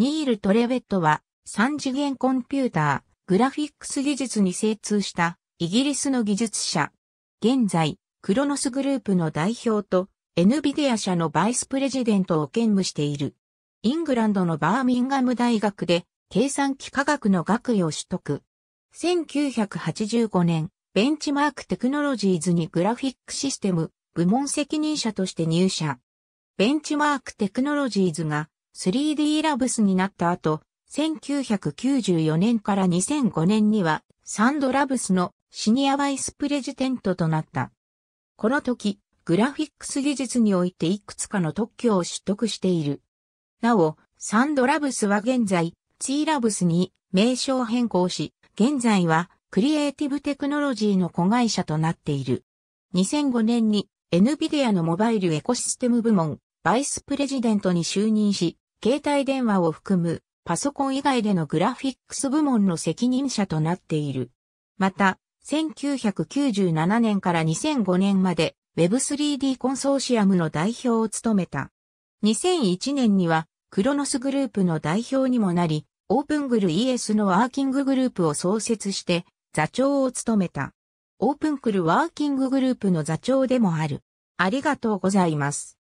ニール・トレベットは、三次元コンピューター、グラフィックス技術に精通したイギリスの技術者。現在、クロノスグループの代表と、NVIDIA 社のバイスプレジデントを兼務している。イングランドのバーミンガム大学で、計算機科学の学位を取得。1985年、ベンチマークテクノロジーズにグラフィックシステム部門責任者として入社。ベンチマークテクノロジーズが 3D ラブスになった後、1994年から2005年にはサンドラブスのシニアバイスプレジデントとなった。この時、グラフィックス技術においていくつかの特許を取得している。なお、サンドラブスは現在、ツーラブスに名称変更し、現在はクリエイティブテクノロジーの子会社となっている。2005年に NVIDIA のモバイルエコシステム部門、バイスプレジデントに就任し、携帯電話を含むパソコン以外でのグラフィックス部門の責任者となっている。また、1997年から2005年まで Web3D コンソーシアムの代表を務めた。2001年にはクロノスグループの代表にもなり、オープングル ES のワーキンググループを創設して座長を務めた。オープンクルワーキンググループの座長でもある。ありがとうございます。